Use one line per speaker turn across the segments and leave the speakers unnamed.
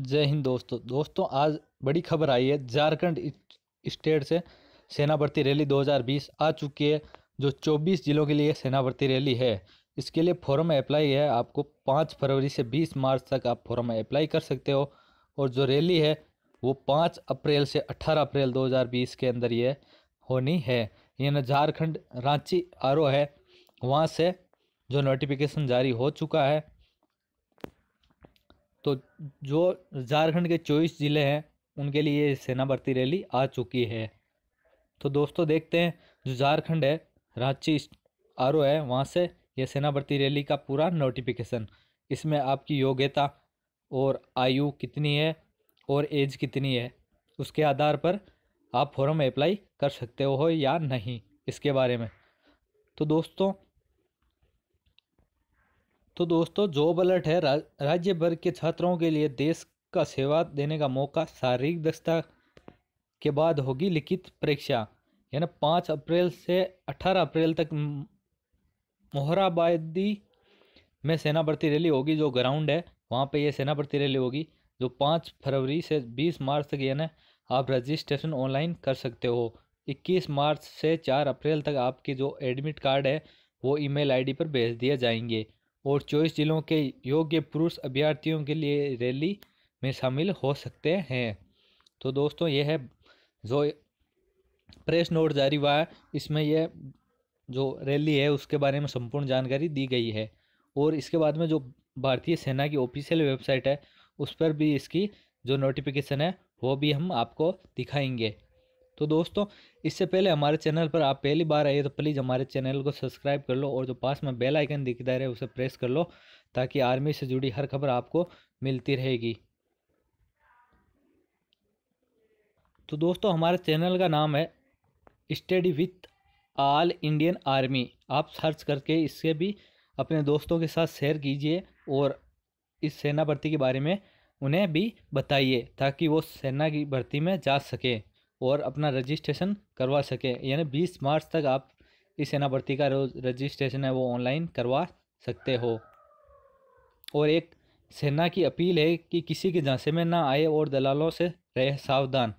जय हिंद दोस्तों दोस्तों आज बड़ी खबर आई है झारखंड स्टेट से सेना भर्ती रैली 2020 आ चुकी है जो 24 जिलों के लिए सेना भर्ती रैली है इसके लिए फॉर्म अप्लाई है आपको 5 फरवरी से 20 मार्च तक आप फॉर्म अप्लाई कर सकते हो और जो रैली है वो 5 अप्रैल से 18 अप्रैल 2020 के अंदर ये होनी है ये ना झारखंड रांची आर है वहाँ से जो नोटिफिकेशन जारी हो चुका है तो जो झारखंड के चौबीस ज़िले हैं उनके लिए ये सेना भर्ती रैली आ चुकी है तो दोस्तों देखते हैं जो झारखंड है रांची आर है वहाँ से यह सेना भर्ती रैली का पूरा नोटिफिकेशन इसमें आपकी योग्यता और आयु कितनी है और एज कितनी है उसके आधार पर आप फॉर्म अप्लाई कर सकते हो या नहीं इसके बारे में तो दोस्तों तो दोस्तों जॉब अलर्ट है रा, राज्य भर के छात्रों के लिए देश का सेवा देने का मौका शारीरिक दक्षता के बाद होगी लिखित परीक्षा यानी पाँच अप्रैल से अठारह अप्रैल तक मोहराबादी में सेना भर्ती रैली होगी जो ग्राउंड है वहाँ पे ये सेना भर्ती रैली होगी जो पाँच फरवरी से बीस मार्च तक यानी आप रजिस्ट्रेशन ऑनलाइन कर सकते हो इक्कीस मार्च से चार अप्रैल तक आपके जो एडमिट कार्ड है वो ईमेल आईडी पर भेज दिए जाएंगे और चौबीस जिलों के योग्य पुरुष अभ्यर्थियों के लिए रैली में शामिल हो सकते हैं तो दोस्तों यह है जो प्रेस नोट जारी हुआ है इसमें यह जो रैली है उसके बारे में संपूर्ण जानकारी दी गई है और इसके बाद में जो भारतीय सेना की ऑफिशियल वेबसाइट है उस पर भी इसकी जो नोटिफिकेशन है वो भी हम आपको दिखाएंगे तो दोस्तों इससे पहले हमारे चैनल पर आप पहली बार आइए तो प्लीज़ हमारे चैनल को सब्सक्राइब कर लो और जो पास में बेल आइकन दिखता रहे उसे प्रेस कर लो ताकि आर्मी से जुड़ी हर खबर आपको मिलती रहेगी तो दोस्तों हमारे चैनल का नाम है study with all Indian army आप सर्च करके इससे भी अपने दोस्तों के साथ शेयर कीजिए और इस सेना भर्ती के बारे में उन्हें भी बताइए ताकि वो सेना की भर्ती में जा सके और अपना रजिस्ट्रेशन करवा सके यानी बीस मार्च तक आप इस सेना भर्ती का रजिस्ट्रेशन है वो ऑनलाइन करवा सकते हो और एक सेना की अपील है कि किसी के झांसे में ना आए और दलालों से रहे सावधान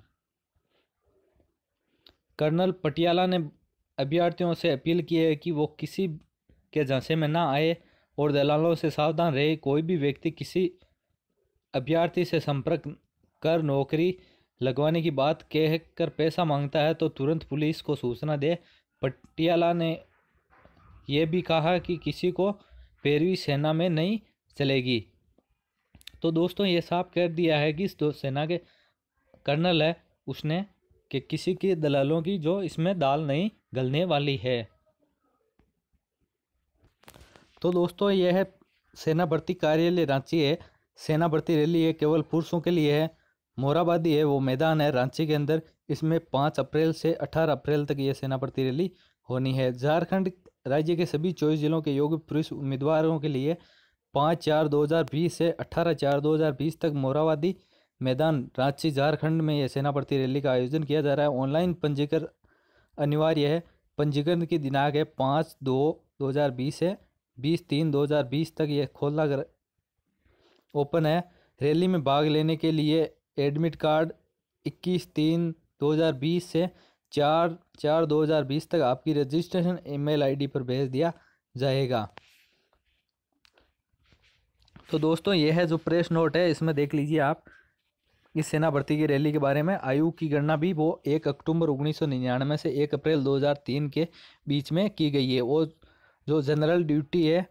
कर्नल पटियाला ने अभ्यर्थियों से अपील की है कि वो किसी के झांसे में ना आए और दलालों से सावधान रहे कोई भी व्यक्ति किसी अभ्यर्थी से संपर्क कर नौकरी लगवाने की बात कह कर पैसा मांगता है तो तुरंत पुलिस को सूचना दे पटियाला ने यह भी कहा कि किसी को पैरवी सेना में नहीं चलेगी तो दोस्तों ये साफ कर दिया है कि दो सेना के कर्नल है उसने कि किसी के दलालों की जो इसमें दाल नहीं गलने वाली है तो दोस्तों यह है सेना भर्ती कार्यालय रांची है सेना भर्ती रैली है केवल पुरुषों के लिए है मोराबादी है वो मैदान है रांची के अंदर इसमें पाँच अप्रैल से अठारह अप्रैल तक ये सेना भर्ती रैली होनी है झारखंड राज्य के सभी चौबीस जिलों के योग्य पुरुष उम्मीदवारों के लिए पाँच चार दो हज़ार बीस से अठारह चार दो हज़ार बीस तक मोराबादी मैदान रांची झारखंड में यह सेना भर्ती रैली का आयोजन किया जा रहा है ऑनलाइन पंजीकरण अनिवार्य है पंजीकरण की दिनांक है पाँच दो दो हज़ार बीस है बीस तीन दो हज़ार बीस तक यह खोला ओपन है रैली में भाग लेने के लिए एडमिट कार्ड 21 तीन 2020 से चार चार 2020 तक आपकी रजिस्ट्रेशन ईमेल आईडी पर भेज दिया जाएगा तो दोस्तों यह है जो प्रेस नोट है इसमें देख लीजिए आप इस सेना भर्ती की रैली के बारे में आयु की गणना भी वो एक अक्टूबर उन्नीस सौ निन्यानवे से एक अप्रैल 2003 के बीच में की गई है वो जो जनरल ड्यूटी है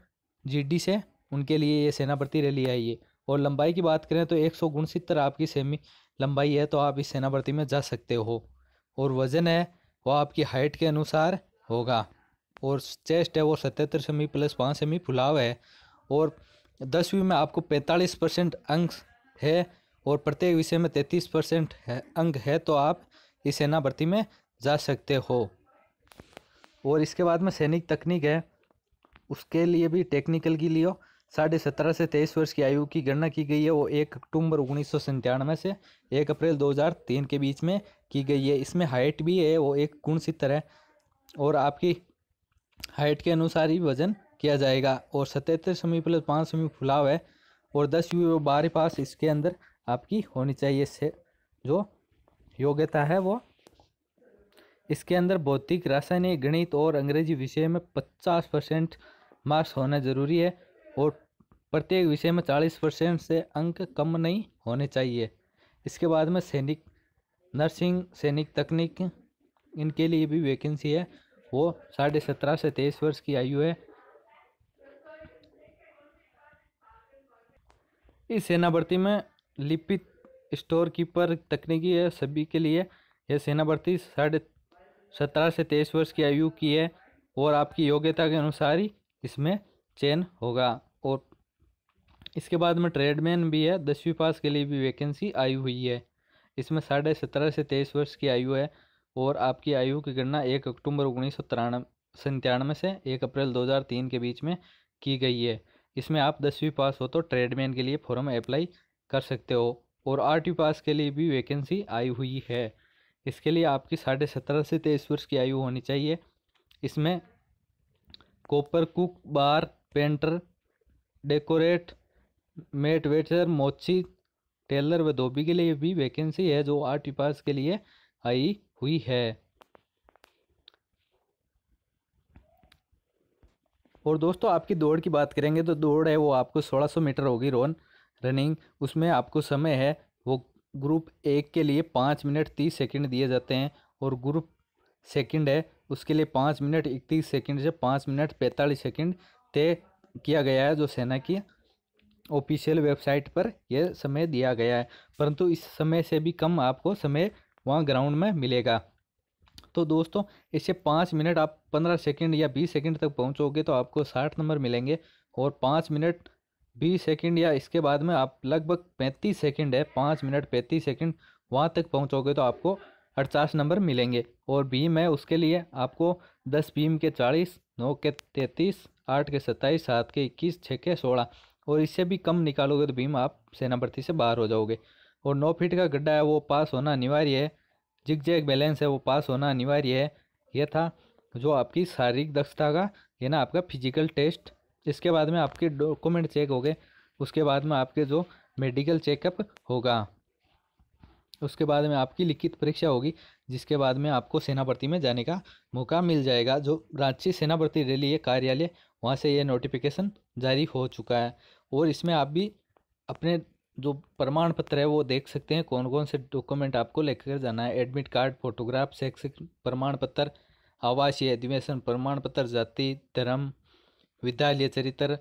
जीडी से उनके लिए ये सेना भर्ती रैली आई है और लंबाई की बात करें तो एक सौ आपकी सेमी लंबाई है तो आप इस सेना भर्ती में जा सकते हो और वज़न है वो आपकी हाइट के अनुसार होगा और चेस्ट है वो सतहत्तर सेमी प्लस पाँच सेमी फुलाव है और दसवीं में आपको पैंतालीस परसेंट अंक है और प्रत्येक विषय में तैंतीस परसेंट अंक है तो आप इस सेना भर्ती में जा सकते हो और इसके बाद में सैनिक तकनीक है उसके लिए भी टेक्निकल की लियो साढ़े सत्रह से तेईस वर्ष की आयु की गणना की गई है वो एक अक्टूबर उन्नीस सौ सन्तानवे से एक अप्रैल दो हज़ार तीन के बीच में की गई है इसमें हाइट भी है वो एक गुण सितर है और आपकी हाइट के अनुसार ही वजन किया जाएगा और सतहत्तर समी प्लस पाँच समी फुलाव है और दस यू बारह पास इसके अंदर आपकी होनी चाहिए से जो योग्यता है वो इसके अंदर भौतिक रासायनिक गणित और अंग्रेजी विषय में पचास परसेंट मार्क्स होना ज़रूरी है और प्रत्येक विषय में चालीस परसेंट से अंक कम नहीं होने चाहिए इसके बाद में सैनिक नर्सिंग सैनिक तकनीक इनके लिए भी वैकेंसी है वो साढ़े सत्रह से तेईस वर्ष की आयु है इस सेना भर्ती में लिपित स्टोर कीपर तकनीकी है सभी के लिए यह सेना भर्ती साढ़े सत्रह से तेईस वर्ष की आयु की है और आपकी योग्यता के अनुसार ही इसमें चयन होगा और इसके बाद में ट्रेडमैन भी है दसवीं पास के लिए भी वैकेंसी आई हुई है इसमें साढ़े सत्रह से तेईस वर्ष की आयु है और आपकी आयु की गणना एक अक्टूबर उन्नीस सौ तिरानवे सन्तानवे से एक अप्रैल दो हज़ार तीन के बीच में की गई है इसमें आप दसवीं पास हो तो ट्रेडमैन के लिए फॉर्म अप्लाई कर सकते हो और आठवीं पास के लिए भी वैकेंसी आई हुई है इसके लिए आपकी साढ़े सत्रह से तेईस वर्ष की आयु होनी चाहिए इसमें copper cook bar painter decorate mate waiter मोची टेलर व धोबी के लिए भी वैकेंसी है जो आर्ट पास के लिए आई हुई है और दोस्तों आपकी दौड़ की बात करेंगे तो दौड़ है वो आपको 1600 मीटर होगी रोन रनिंग उसमें आपको समय है वो ग्रुप एक के लिए पाँच मिनट तीस सेकंड दिए जाते हैं और ग्रुप सेकंड है उसके लिए पाँच मिनट इकतीस सेकंड से पाँच मिनट पैंतालीस सेकंड तय किया गया है जो सेना की ऑफिशियल वेबसाइट पर यह समय दिया गया है परंतु इस समय से भी कम आपको समय वहाँ ग्राउंड में मिलेगा तो दोस्तों इससे पाँच मिनट आप पंद्रह सेकंड या बीस सेकंड तक पहुँचोगे तो आपको साठ नंबर मिलेंगे और पाँच मिनट बीस सेकंड या इसके बाद में आप लगभग पैंतीस सेकंड है पाँच मिनट पैंतीस सेकंड वहाँ तक पहुँचोगे तो आपको अड़चास नंबर मिलेंगे और बीम है उसके लिए आपको दस बीम के चालीस नौ के तैंतीस आठ के सत्ताईस सात के इक्कीस छः के सोलह और इससे भी कम निकालोगे तो भीम आप सेना भर्ती से बाहर हो जाओगे और नौ फीट का गड्ढा है वो पास होना अनिवार्य है जिग जैग बैलेंस है वो पास होना अनिवार्य है यह था जो आपकी शारीरिक दक्षता का यह ना आपका फिजिकल टेस्ट इसके बाद में आपके डॉक्यूमेंट चेक हो गए उसके बाद में आपके जो मेडिकल चेकअप होगा उसके बाद में आपकी लिखित परीक्षा होगी जिसके बाद में आपको सेना भर्ती में जाने का मौका मिल जाएगा जो रांची सेना भर्ती रैली है कार्यालय वहाँ से ये नोटिफिकेशन जारी हो चुका है और इसमें आप भी अपने जो प्रमाण पत्र है वो देख सकते हैं कौन कौन से डॉक्यूमेंट आपको लेकर जाना है एडमिट कार्ड फोटोग्राफ शैक्षिक प्रमाण पत्र आवासीय अधिवेशन प्रमाण पत्र जाति धर्म विद्यालय चरित्र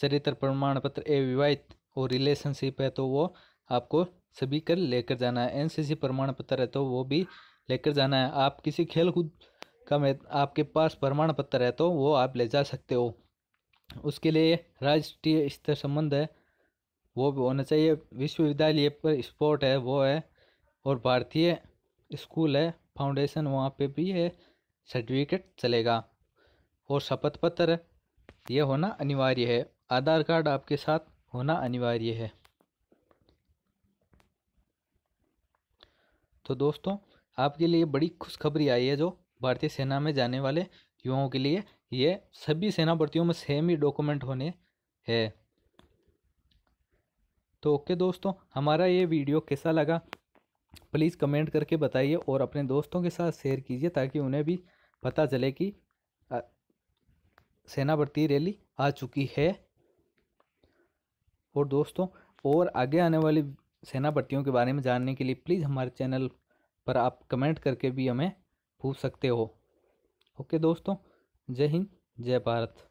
चरित्र प्रमाण पत्र ए विवाहित और रिलेशनशिप है तो वो आपको सभी कर लेकर जाना है एनसीसी प्रमाण पत्र है तो वो भी लेकर जाना है आप किसी खेल कूद का में आपके पास प्रमाण पत्र है तो वो आप ले जा सकते हो उसके लिए राष्ट्रीय स्तर संबंध है वो भी होना चाहिए विश्वविद्यालय पर स्पोर्ट है वो है और भारतीय स्कूल है फाउंडेशन वहाँ पे भी है सर्टिफिकेट चलेगा और शपथ पत्र ये होना अनिवार्य है आधार कार्ड आपके साथ होना अनिवार्य है तो दोस्तों आपके लिए बड़ी खुशखबरी आई है जो भारतीय सेना में जाने वाले युवाओं के लिए ये सभी सेना भर्तियों में सेम ही डॉक्यूमेंट होने हैं तो ओके दोस्तों हमारा ये वीडियो कैसा लगा प्लीज़ कमेंट करके बताइए और अपने दोस्तों के साथ शेयर कीजिए ताकि उन्हें भी पता चले कि सेना भर्ती रैली आ चुकी है और दोस्तों और आगे आने वाली सेना भर्तियों के बारे में जानने के लिए प्लीज़ हमारे चैनल पर आप कमेंट करके भी हमें पूछ सकते हो ओके दोस्तों जय हिंद जय भारत